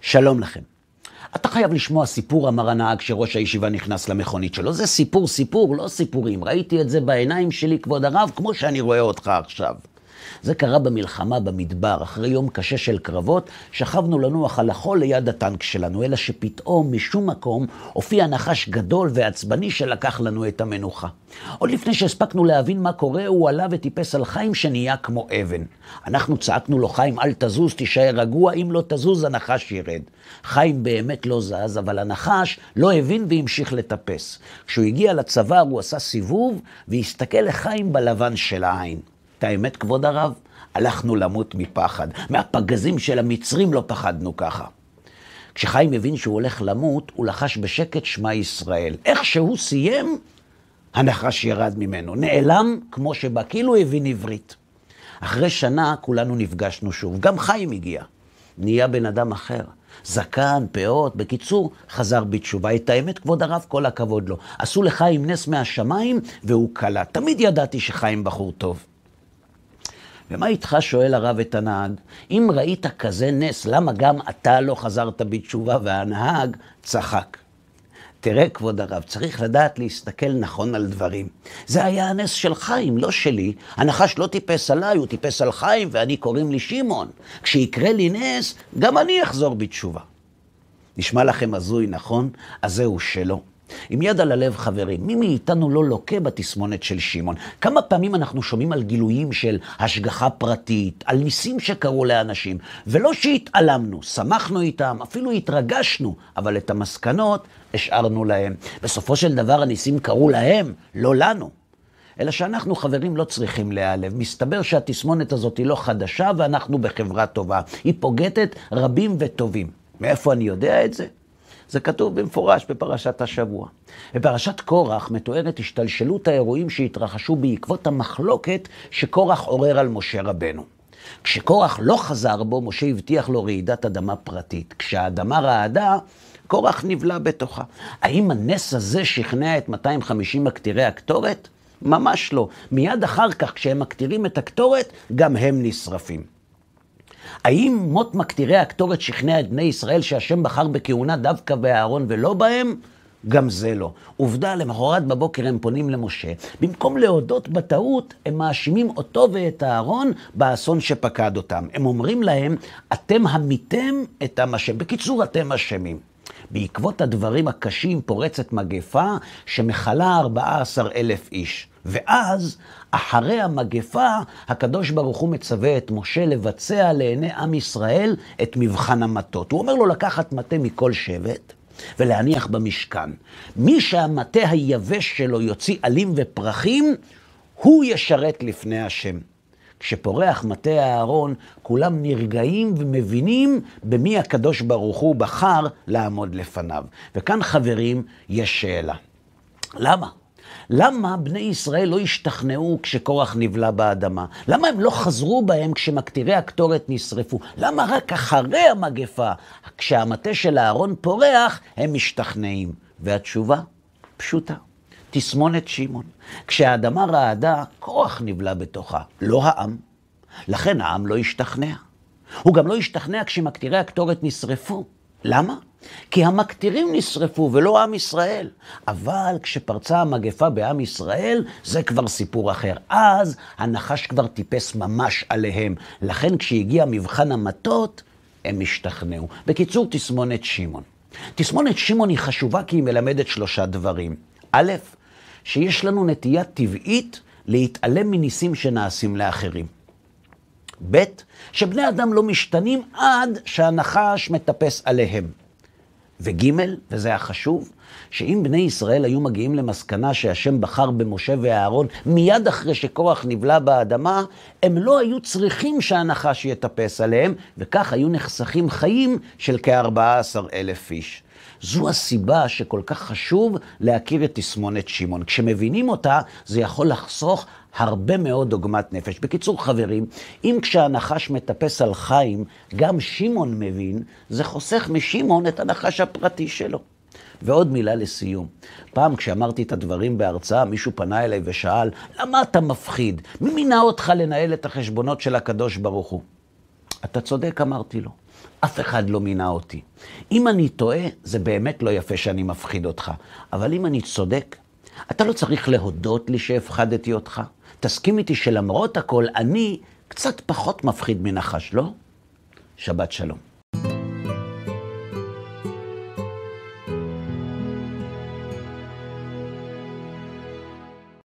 שלום לכם. אתה חייב לשמוע סיפור, אמר הנהג כשראש הישיבה נכנס למכונית שלו. זה סיפור, סיפור, לא סיפורים. ראיתי את זה בעיניים שלי, כבוד הרב, כמו שאני רואה אותך עכשיו. זה קרה במלחמה במדבר, אחרי יום קשה של קרבות, שכבנו לנוח על החול ליד הטנק שלנו, אלא שפתאום, משום מקום, הופיע נחש גדול ועצבני שלקח לנו את המנוחה. עוד לפני שהספקנו להבין מה קורה, הוא עלה וטיפס על חיים שנהיה כמו אבן. אנחנו צעקנו לו, חיים, אל תזוז, תישאר רגוע, אם לא תזוז הנחש ירד. חיים באמת לא זז, אבל הנחש לא הבין והמשיך לטפס. כשהוא הגיע לצוואר הוא עשה סיבוב והסתכל לחיים בלבן של העין. את האמת, כבוד הרב? הלכנו למות מפחד. מהפגזים של המצרים לא פחדנו ככה. כשחיים הבין שהוא הולך למות, הוא לחש בשקט שמע ישראל. איך שהוא סיים, הנחש ירד ממנו. נעלם כמו שבא, כאילו הבין עברית. אחרי שנה כולנו נפגשנו שוב. גם חיים הגיע. נהיה בן אדם אחר. זקן, פאות, בקיצור, חזר בתשובה. את האמת, כבוד הרב, כל הכבוד לו. עשו לחיים נס מהשמיים, והוא קלט. תמיד ידעתי שחיים בחור טוב. ומה איתך, שואל הרב את הנהג, אם ראית כזה נס, למה גם אתה לא חזרת בתשובה? והנהג צחק. תראה, כבוד הרב, צריך לדעת להסתכל נכון על דברים. זה היה הנס של חיים, לא שלי. הנחש לא טיפס עליי, הוא טיפס על חיים, ואני קוראים לי שמעון. כשיקרה לי נס, גם אני אחזור בתשובה. נשמע לכם הזוי, נכון? אז זהו שלא. עם יד על הלב, חברים, מי מאיתנו לא לוקה בתסמונת של שמעון? כמה פעמים אנחנו שומעים על גילויים של השגחה פרטית, על ניסים שקרו לאנשים, ולא שהתעלמנו, שמחנו איתם, אפילו התרגשנו, אבל את המסקנות השארנו להם. בסופו של דבר הניסים קרו להם, לא לנו. אלא שאנחנו, חברים, לא צריכים להיעלב. מסתבר שהתסמונת הזאת היא לא חדשה ואנחנו בחברה טובה. היא פוגטת רבים וטובים. מאיפה אני יודע את זה? זה כתוב במפורש בפרשת השבוע. בפרשת קורח מתוארת השתלשלות האירועים שהתרחשו בעקבות המחלוקת שקורח עורר על משה רבנו. כשקורח לא חזר בו, משה הבטיח לו רעידת אדמה פרטית. כשהאדמה רעדה, קורח נבלע בתוכה. האם הנס הזה שכנע את 250 מקטירי הקטורת? ממש לא. מיד אחר כך, כשהם מקטירים את הקטורת, גם הם נשרפים. האם מות מקטירי הקטורת שכנע את בני ישראל שהשם בחר בכהונה דווקא באהרון ולא בהם? גם זה לא. עובדה, למחרת בבוקר הם פונים למשה. במקום להודות בטעות, הם מאשימים אותו ואת אהרון באסון שפקד אותם. הם אומרים להם, אתם המיתם את עם השם. בקיצור, אתם אשמים. בעקבות הדברים הקשים פורצת מגפה שמכלה 14 אלף איש. ואז, אחרי המגפה, הקדוש ברוך הוא מצווה את משה לבצע לעיני עם ישראל את מבחן המטות. הוא אומר לו לקחת מטה מכל שבט. ולהניח במשכן. מי שהמטה היבש שלו יוציא עלים ופרחים, הוא ישרת לפני השם. כשפורח מטה הארון, כולם נרגעים ומבינים במי הקדוש ברוך הוא בחר לעמוד לפניו. וכאן, חברים, יש שאלה. למה? למה בני ישראל לא השתכנעו כשקורח נבלע באדמה? למה הם לא חזרו בהם כשמקטירי הקטורת נשרפו? למה רק אחרי המגפה, כשהמטה של אהרון פורח, הם משתכנעים? והתשובה פשוטה. תסמונת שמעון. כשהאדמה רעדה, כוח נבלע בתוכה, לא העם. לכן העם לא השתכנע. הוא גם לא השתכנע כשמקטירי הקטורת נשרפו. למה? כי המקטירים נשרפו ולא עם ישראל. אבל כשפרצה המגפה בעם ישראל, זה כבר סיפור אחר. אז הנחש כבר טיפס ממש עליהם. לכן כשהגיע מבחן המטות, הם השתכנעו. בקיצור, תסמונת שמעון. תסמונת שמעון היא חשובה כי היא מלמדת שלושה דברים. א', שיש לנו נטייה טבעית להתעלם מניסים שנעשים לאחרים. ב', שבני אדם לא משתנים עד שהנחש מטפס עליהם. וג', וזה החשוב, שאם בני ישראל היו מגיעים למסקנה שהשם בחר במשה ואהרון מיד אחרי שכוח נבלע באדמה, הם לא היו צריכים שהנחש יטפס עליהם, וכך היו נחסכים חיים של כ-14 אלף איש. זו הסיבה שכל כך חשוב להכיר את תסמונת שמעון. כשמבינים אותה, זה יכול לחסוך הרבה מאוד עוגמת נפש. בקיצור, חברים, אם כשהנחש מטפס על חיים, גם שמעון מבין, זה חוסך משמעון את הנחש הפרטי שלו. ועוד מילה לסיום. פעם כשאמרתי את הדברים בהרצאה, מישהו פנה אליי ושאל, למה אתה מפחיד? מי מינה אותך לנהל את החשבונות של הקדוש ברוך הוא? אתה צודק, אמרתי לו. אף אחד לא מינה אותי. אם אני טועה, זה באמת לא יפה שאני מפחיד אותך. אבל אם אני צודק, אתה לא צריך להודות לי שהפחדתי אותך. תסכים איתי שלמרות הכל, אני קצת פחות מפחיד מנחש, לא? שבת שלום.